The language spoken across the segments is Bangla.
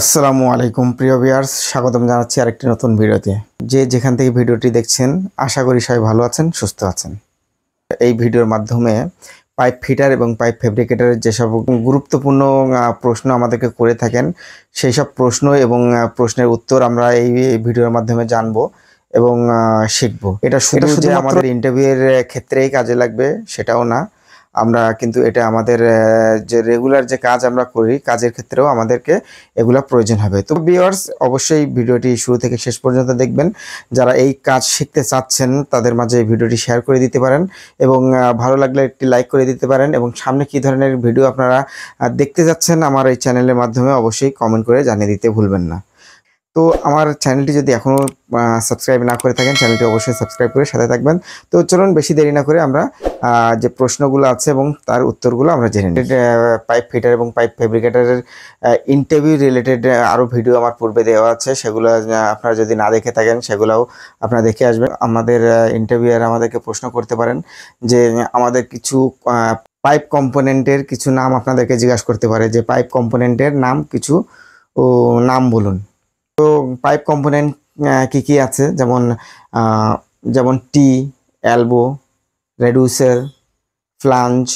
আসসালামু আলাইকুম প্রিয় ভিউয়ার্স স্বাগতম জানাচ্ছি আরেকটি নতুন ভিডিওতে যে যেখান থেকে ভিডিওটি দেখছেন আশা করি সবাই ভালো আছেন সুস্থ আছেন এই ভিডিওর মাধ্যমে পাইপ ফিটার এবং পাইপ ফেব্রিকেটারের যেসব গুরুত্বপূর্ণ প্রশ্ন আমাদেরকে করে থাকেন সেই সব প্রশ্ন এবং প্রশ্নের উত্তর আমরা এই ভিডিওর মাধ্যমে জানবো এবং শিখব এটা শুধু যে আমাদের ইন্টারভিউয়ের ক্ষেত্রেই কাজে লাগবে সেটাও না আমরা কিন্তু এটা আমাদের যে রেগুলার যে কাজ আমরা করি কাজের ক্ষেত্রেও আমাদেরকে এগুলো প্রয়োজন হবে তো বিয়ার্স অবশ্যই ভিডিওটি শুরু থেকে শেষ পর্যন্ত দেখবেন যারা এই কাজ শিখতে চাচ্ছেন তাদের মাঝে এই ভিডিওটি শেয়ার করে দিতে পারেন এবং ভালো লাগলে একটি লাইক করে দিতে পারেন এবং সামনে কি ধরনের ভিডিও আপনারা দেখতে যাচ্ছেন আমার এই চ্যানেলের মাধ্যমে অবশ্যই কমেন্ট করে জানিয়ে দিতে ভুলবেন না তো আমার চ্যানেলটি যদি এখনও সাবস্ক্রাইব না করে থাকেন চ্যানেলটি অবশ্যই সাবস্ক্রাইব করে সাথে থাকবেন তো চলুন বেশি দেরি না করে আমরা যে প্রশ্নগুলো আছে এবং তার উত্তরগুলো আমরা জেনে নিই পাইপ ফিটার এবং পাইপ ফেব্রিকেটারের ইন্টারভিউ রিলেটেড আরও ভিডিও আমার পূর্বে দেওয়া আছে সেগুলো আপনারা যদি না দেখে থাকেন সেগুলোও আপনারা দেখে আসবেন আমাদের ইন্টারভিউয়ার আমাদেরকে প্রশ্ন করতে পারেন যে আমাদের কিছু পাইপ কম্পোনেন্টের কিছু নাম আপনাদেরকে জিজ্ঞাসা করতে পারে যে পাইপ কম্পোনেন্টের নাম কিছু নাম বলুন তো পাইপ কম্পোনেন্ট কী কী আছে যেমন যেমন টি অ্যালবো রেডুসেল ফ্লাঞ্চ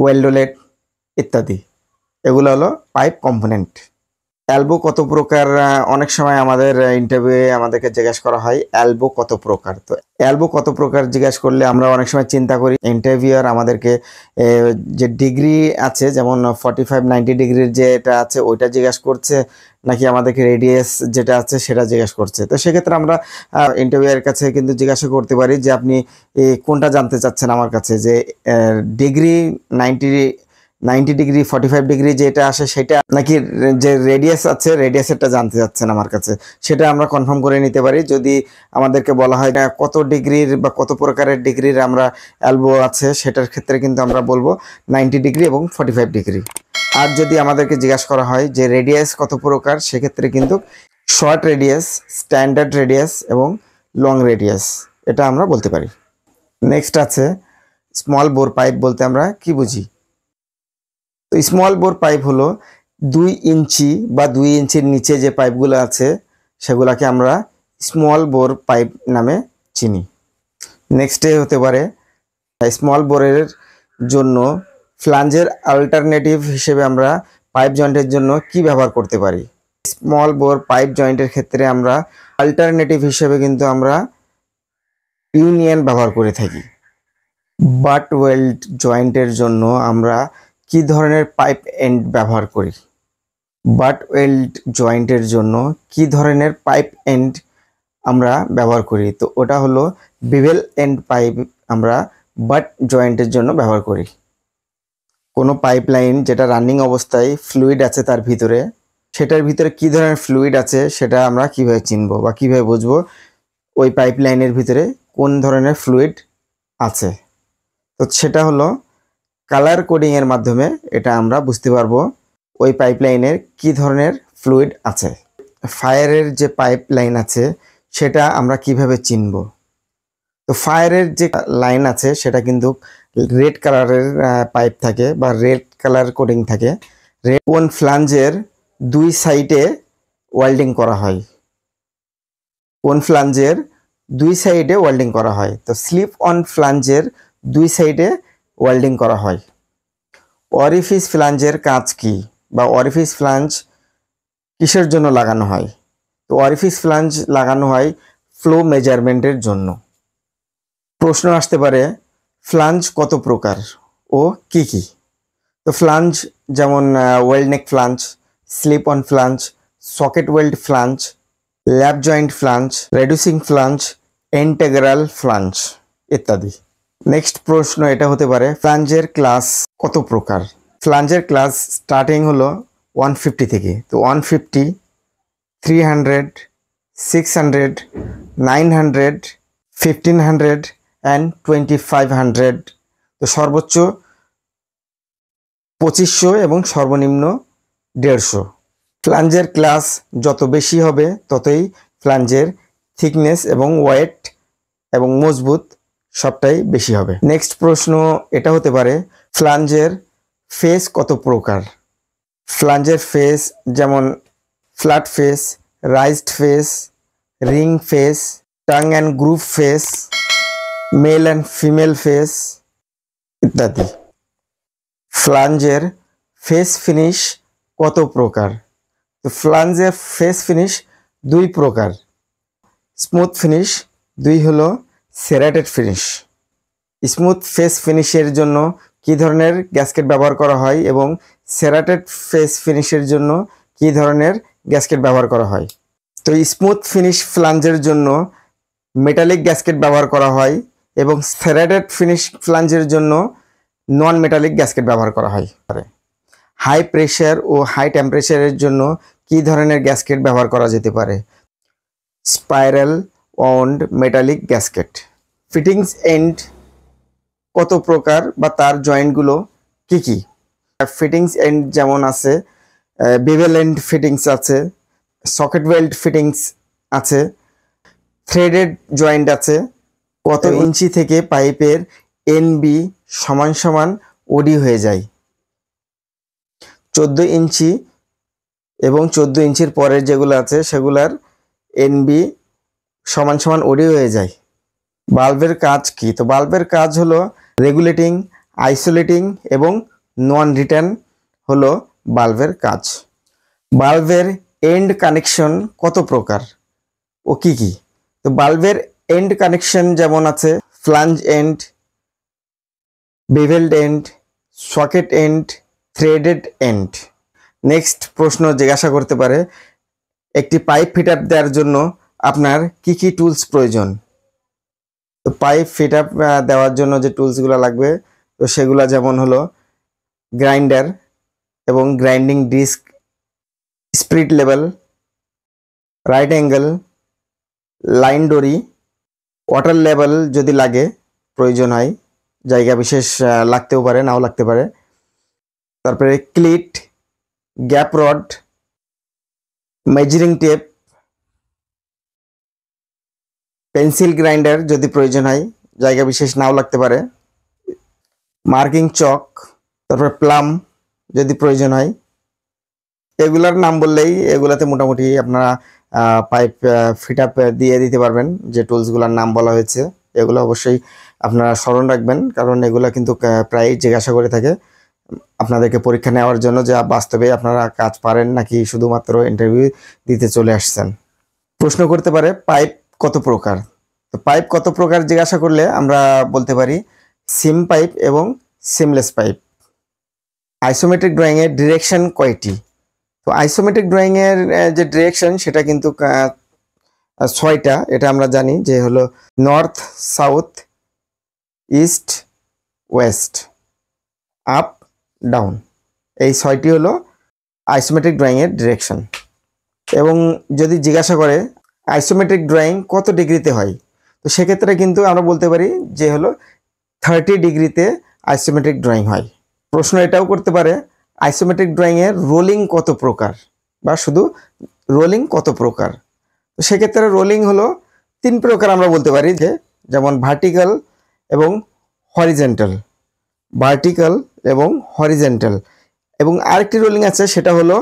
ওয়েলডোলেট ইত্যাদি এগুলো হলো পাইপ কম্পোনেন্ট অ্যালবো কত প্রকার অনেক সময় আমাদের ইন্টারভিউয়ে আমাদেরকে জিজ্ঞেস করা হয় অ্যালবো কত প্রকার তো অ্যালবো কত প্রকার জিজ্ঞেস করলে আমরা অনেক সময় চিন্তা করি ইন্টারভিউয়ার আমাদেরকে যে ডিগ্রি আছে যেমন ফর্টি ফাইভ নাইনটি ডিগ্রির যে এটা আছে ওইটা জিজ্ঞেস করছে নাকি আমাদেরকে রেডিয়াস যেটা আছে সেটা জিজ্ঞাসা করছে তো সেক্ষেত্রে আমরা ইন্টারভিউয়ের কাছে কিন্তু জিজ্ঞাসা করতে পারি যে আপনি কোনটা জানতে চাচ্ছেন আমার কাছে যে degree ninety ninety degree forty five degree যেটা আসে সেটা নাকি যে রেডিয়াস আছে রেডিয়াসেরটা জানতে চাচ্ছেন আমার কাছে সেটা আমরা কনফার্ম করে নিতে পারি যদি আমাদেরকে বলা হয় না কত ডিগ্রির বা কত প্রকারের ডিগ্রির আমরা অ্যালবো আছে সেটার ক্ষেত্রে কিন্তু আমরা বলবো নাইনটি ডিগ্রি এবং ফর্টি ফাইভ ডিগ্রি আর যদি আমাদেরকে জিজ্ঞাসা করা হয় যে রেডিয়াস কত প্রকার সেক্ষেত্রে কিন্তু শর্ট রেডিয়াস স্ট্যান্ডার্ড রেডিয়াস এবং লং রেডিয়াস এটা আমরা বলতে পারি নেক্সট আছে স্মল বোর পাইপ বলতে আমরা কি বুঝি তো স্মল বোর পাইপ হলো দুই ইঞ্চি বা দুই ইঞ্চির নিচে যে পাইপগুলো আছে সেগুলোকে আমরা স্মল বোর পাইপ নামে চিনি নেক্সট ডে হতে পারে স্মল বোরের জন্য ফ্লাঞ্জের অল্টারনেটিভ হিসেবে আমরা পাইপ জয়েন্টের জন্য কি ব্যবহার করতে পারি স্মল বোর পাইপ জয়েন্টের ক্ষেত্রে আমরা অল্টারনেটিভ হিসেবে কিন্তু আমরা ইউনিয়ন ব্যবহার করে থাকি বাট ওয়েল্ড জয়েন্টের জন্য আমরা কি ধরনের পাইপ এন্ড ব্যবহার করি বাট ওয়েল্ড জয়েন্টের জন্য কি ধরনের পাইপ এন্ড আমরা ব্যবহার করি তো ওটা হলো বিভেল এন্ড পাইপ আমরা বাট জয়েন্টের জন্য ব্যবহার করি কোনো পাইপলাইন যেটা রানিং অবস্থায় ফ্লুইড আছে তার ভিতরে সেটার ভিতরে কি ধরনের ফ্লুইড আছে সেটা আমরা কিভাবে চিনব বা কিভাবে বুঝবো ওই পাইপলাইনের ভিতরে কোন ধরনের ফ্লুইড আছে তো সেটা হলো কালার কোডিংয়ের মাধ্যমে এটা আমরা বুঝতে পারবো ওই পাইপলাইনের কি ধরনের ফ্লুইড আছে ফায়ারের যে পাইপলাইন আছে সেটা আমরা কিভাবে চিনব তো ফায়ারের যে লাইন আছে সেটা কিন্তু রেড কালারের পাইপ থাকে বা রেড কালার কোডিং থাকে রেড ওন ফ্লাঞ্জের দুই সাইডে ওয়েল্ডিং করা হয় ওয়ান ফ্লাঞ্জের দুই সাইডে ওয়েল্ডিং করা হয় তো স্লিপ অন ফ্লাঞ্জের দুই সাইডে ওয়েল্ডিং করা হয় অরিফিস ফ্লাঞ্জের কাজ কি বা অরিফিস ফ্লাঞ্জ কিসের জন্য লাগানো হয় তো অরিফিস ফ্লাঞ্জ লাগানো হয় ফ্লো মেজারমেন্টের জন্য প্রশ্ন আসতে পারে ফ্লাঞ্জ কত প্রকার ও কি কি তো ফ্লাঞ্জ যেমন weld neck flange slip on flange socket weld flange lap joint flange reducing flange integral flange ইত্যাদি নেক্সট প্রশ্ন এটা হতে পারে ফ্লাঞ্জের ক্লাস কত প্রকার ফ্লাঞ্জের ক্লাস স্টার্টিং হলো ওয়ান ফিফটি থেকে তো one fifty three hundred six hundred nine hundred fifteen hundred and twenty five hundred তো সর্বোচ্চ পঁচিশশো এবং সর্বনিম্ন দেড়শো ফ্লাঞ্জের ক্লাস যত বেশি হবে ততই ফ্লাঞ্জের থিকনেস এবং ওয়েট এবং মজবুত সবটাই বেশি হবে নেক্সট প্রশ্ন এটা হতে পারে ফ্লাঞ্জের ফেস কত প্রকার ফ্লাঞ্জের ফেস যেমন flat face raised face ring face tongue and groove face male and female face ইত্যাদি ফ্লাঞ্জের ফেস ফিনিশ কত প্রকার তো ফ্লাঞ্জের ফেস ফিনিশ দুই প্রকার স্মুথ ফিনিশ দুই হলো সেরাটেড ফিনিশ স্মুথ ফেস ফিনিশের জন্য কি ধরনের গ্যাসকেট ব্যবহার করা হয় এবং সেরাটেড ফেস ফিনিশের জন্য কি ধরনের গ্যাসকেট ব্যবহার করা হয় তো স্মুথ ফিনিশ ফ্লাঞ্জের জন্য মেটালিক গ্যাসকেট ব্যবহার করা হয় এবং স্যারাডেড ফিনিশ ফ্লাঞ্জের জন্য নন মেটালিক গ্যাসকেট ব্যবহার করা হয় হাই প্রেশার ও হাই টেম্পারেচারের জন্য কি ধরনের গ্যাসকেট ব্যবহার করা যেতে পারে spiral wound metallic gasket fittings end কত প্রকার বা তার জয়েন্টগুলো কি কি ফিটিংস এন্ড যেমন আছে বেবেল এন্ড ফিটিংস আছে সকেট ওয়েল্ড ফিটিংস আছে থ্রেডেড জয়েন্ট আছে কত ইঞ্চি থেকে পাইপের এনবি সমান সমান ওডি হয়ে যায় চোদ্দো ইঞ্চি এবং চোদ্দো ইঞ্চির পরের যেগুলো আছে সেগুলার এনবি সমান সমান ওডি হয়ে যায় বাল্বের কাজ কি তো বাল্বের কাজ হলো রেগুলেটিং আইসোলেটিং এবং নন রিটার্ন হলো বাল্বের কাজ বাল্বের এন্ড কানেকশন কত প্রকার ও কি কি তো বাল্বের এন্ড কানেকশন যেমন আছে flange end bevelled end socket end threaded end next প্রশ্ন জিজ্ঞাসা করতে পারে একটি পাইপ ফিট আপ দেওয়ার জন্য আপনার কি কি টুলস প্রয়োজন তো পাইপ ফিট আপ দেওয়ার জন্য যে টুলসগুলো লাগবে তো সেগুলো যেমন হলো গ্রাইন্ডার এবং grinding disc spirit level right angle line ডোরি ওয়াটার লেভেল যদি লাগে প্রয়োজন হয় জায়গা বিশেষ লাগতেও পারে নাও লাগতে পারে তারপরে cleat gap rod measuring tape pencil grinder যদি প্রয়োজন হয় জায়গা বিশেষ নাও লাগতে পারে মার্কিং চক তারপর প্লাম যদি প্রয়োজন হয় এগুলার নাম বললেই এগুলাতে মোটামুটি আপনারা পাইপ ফিট আপ দিয়ে দিতে পারবেন যে টুলসগুলোর নাম বলা হয়েছে এগুলো অবশ্যই আপনারা স্মরণ রাখবেন কারণ এগুলো কিন্তু প্রায় জিজ্ঞাসা করে থাকে আপনাদেরকে পরীক্ষা নেওয়ার জন্য যে বাস্তবে আপনারা কাজ পারেন নাকি শুধুমাত্র ইন্টারভিউ দিতে চলে আসছেন প্রশ্ন করতে পারে পাইপ কত প্রকার তো পাইপ কত প্রকার জিজ্ঞাসা করলে আমরা বলতে পারি সিম পাইপ এবং সিমলেস পাইপ আইসোমেট্রিক ড্রয়িংয়ের ডিরেকশন কয়টি তো আইসোমেট্রিক ড্রয়িংয়ের যে ডিরেকশন সেটা কিন্তু ছয়টা এটা আমরা জানি যে হলো north south east west up down এই ছয়টি হলো আইসোমেট্রিক ড্রয়িংয়ের ডিরেকশন এবং যদি জিজ্ঞাসা করে আইসোমেট্রিক ড্রয়িং কত ডিগ্রিতে হয় তো সেক্ষেত্রে কিন্তু আমরা বলতে পারি যে হলো থার্টি ডিগ্রিতে আইসোমেট্রিক ড্রয়িং হয় প্রশ্ন এটাও করতে পারে আইসোমেট্রিক ড্রয়িংয়ে রোলিং কত প্রকার বা শুধু রোলিং কত প্রকার তো সেক্ষেত্রে রোলিং হলো তিন প্রকার আমরা বলতে পারি যে যেমন ভার্টিক্যাল এবং হরিজেন্টাল ভার্টিক্যাল এবং হরিজেন্টাল এবং আরেকটি রোলিং আছে সেটা হলো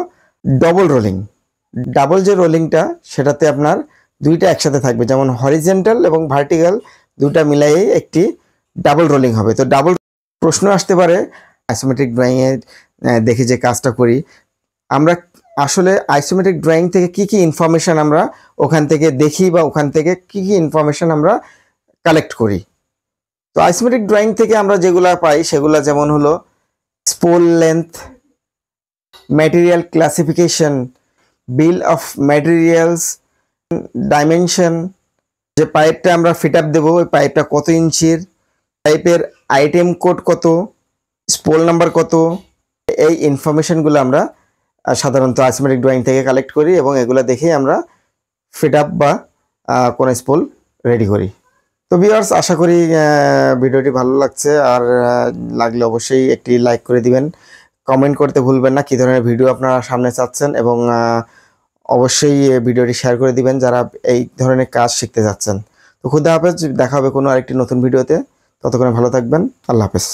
ডবল রোলিং ডাবল যে রোলিংটা সেটাতে আপনার দুইটা একসাথে থাকবে যেমন হরিজেন্টাল এবং ভার্টিক্যাল দুটা মিলাই একটি ডাবল রোলিং হবে তো ডাবল প্রশ্ন আসতে পারে অ্যাসোমেটিক ড্রয়িংয়ের দেখি যে কাজটা করি আমরা আসলে আইসোমেট্রিক ড্রয়িং থেকে কি কি ইনফরমেশান আমরা ওখান থেকে দেখি বা ওখান থেকে কি কি ইনফরমেশান আমরা কালেক্ট করি তো আইসোমেট্রিক ড্রয়িং থেকে আমরা যেগুলা পাই সেগুলা যেমন হলো spool length material classification bill of materials dimension যে পাইপটা আমরা ফিট আপ দেবো ওই পাইপটা কত ইঞ্চির পাইপের আইটেম কোড কত স্পোল নাম্বার কত এই ইনফরমেশনগুলো আমরা সাধারণত আইসমেটিক ড্রয়িং থেকে কালেক্ট করি এবং এগুলো দেখেই আমরা ফিট আপ বা কোনো স্পোল রেডি করি তো ভিউয়ার্স আশা করি ভিডিওটি ভালো লাগছে আর লাগলে অবশ্যই একটি লাইক করে দিবেন কমেন্ট করতে ভুলবেন না কী ধরনের ভিডিও আপনারা সামনে চাচ্ছেন এবং অবশ্যই ভিডিওটি শেয়ার করে দিবেন যারা এই ধরনের কাজ শিখতে যাচ্ছেন তো খুদা হাফেজ দেখা হবে কোনো আরেকটি নতুন ভিডিওতে ততক্ষণে ভালো থাকবেন আল্লাহ হাফেজ